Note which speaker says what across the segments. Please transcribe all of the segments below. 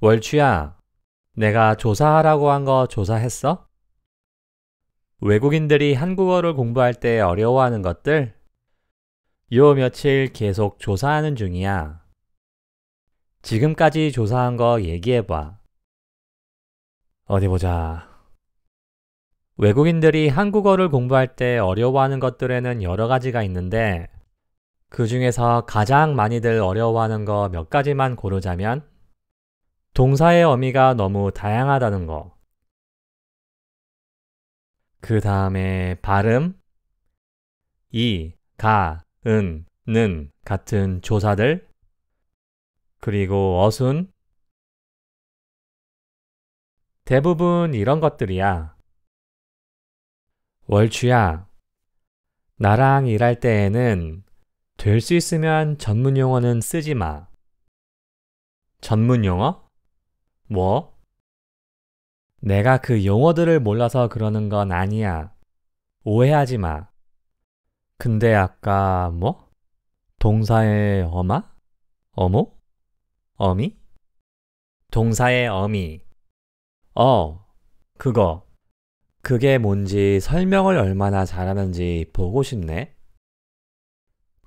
Speaker 1: 월추야, 내가 조사하라고 한 거 조사했어? 외국인들이 한국어를 공부할 때 어려워하는 것들 요 며칠 계속 조사하는 중이야. 지금까지 조사한 거 얘기해봐. 어디 보자. 외국인들이 한국어를 공부할 때 어려워하는 것들에는 여러 가지가 있는데 그 중에서 가장 많이들 어려워하는 거 몇 가지만 고르자면 동사의 어미가 너무 다양하다는 거. 그 다음에 발음 이, 가, 은, 는 같은 조사들 그리고 어순 대부분 이런 것들이야. 월추야. 나랑 일할 때에는 될 수 있으면 전문 용어는 쓰지 마. 전문 용어? 뭐? 내가 그 용어들을 몰라서 그러는 건 아니야. 오해하지 마. 근데 아까 뭐? 동사의 어마? 어모? 어미? 동사의 어미. 어, 그거. 그게 뭔지 설명을 얼마나 잘하는지 보고 싶네.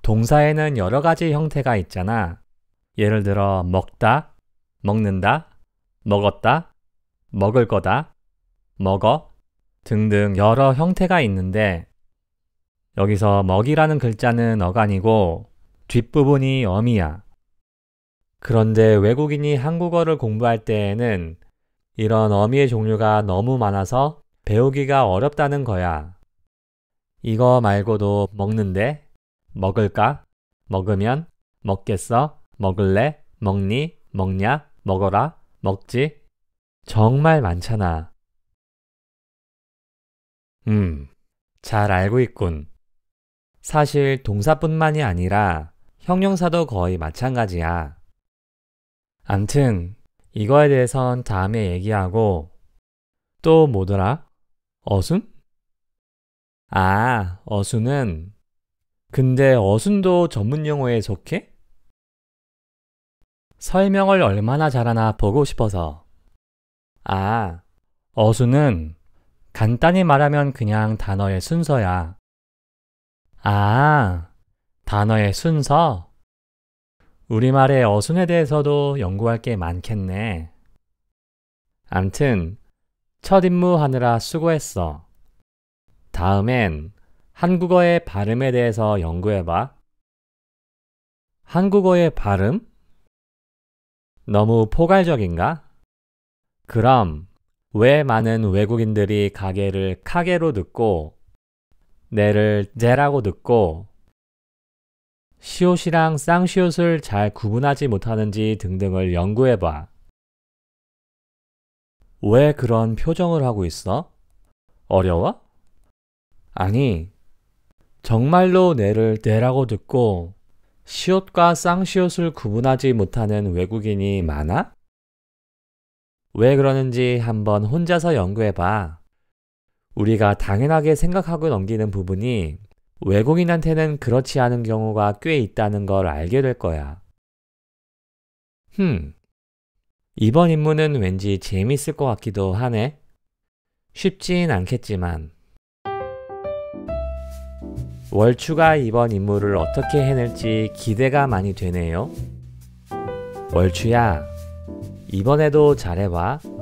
Speaker 1: 동사에는 여러 가지 형태가 있잖아. 예를 들어, 먹다, 먹는다, 먹었다, 먹을 거다, 먹어 등등 여러 형태가 있는데 여기서 먹이라는 글자는 어간이고 뒷부분이 어미야. 그런데 외국인이 한국어를 공부할 때에는 이런 어미의 종류가 너무 많아서 배우기가 어렵다는 거야. 이거 말고도 먹는데, 먹을까, 먹으면, 먹겠어, 먹을래, 먹니, 먹냐, 먹어라, 먹지? 정말 많잖아. 음, 잘 알고 있군. 사실 동사뿐만이 아니라 형용사도 거의 마찬가지야. 암튼, 이거에 대해선 다음에 얘기하고, 또 뭐더라? 어순? 아, 어순은 근데 어순도 전문 용어에 속해? 설명을 얼마나 잘하나 보고 싶어서. 아, 어수는 간단히 말하면 그냥 단어의 순서야. 아, 단어의 순서? 우리말의 어순에 대해서도 연구할 게 많겠네. 암튼, 첫 임무하느라 수고했어. 다음엔 한국어의 발음에 대해서 연구해봐. 한국어의 발음? 너무 포괄적인가? 그럼 왜 많은 외국인들이 가게를 카게로 듣고 내를 제라고 듣고 시옷이랑 쌍시옷을 잘 구분하지 못하는지 등등을 연구해봐. 왜 그런 표정을 하고 있어? 어려워? 아니, 정말로 내를 내라고 듣고 시옷과 쌍시옷을 구분하지 못하는 외국인이 많아? 왜 그러는지 한번 혼자서 연구해봐. 우리가 당연하게 생각하고 넘기는 부분이 외국인한테는 그렇지 않은 경우가 꽤 있다는 걸 알게 될 거야. 흠. 이번 임무는 왠지 재밌을 것 같기도 하네. 쉽진 않겠지만. 월추가 이번 임무를 어떻게 해낼지 기대가 많이 되네요. 월추야, 이번에도 잘해봐.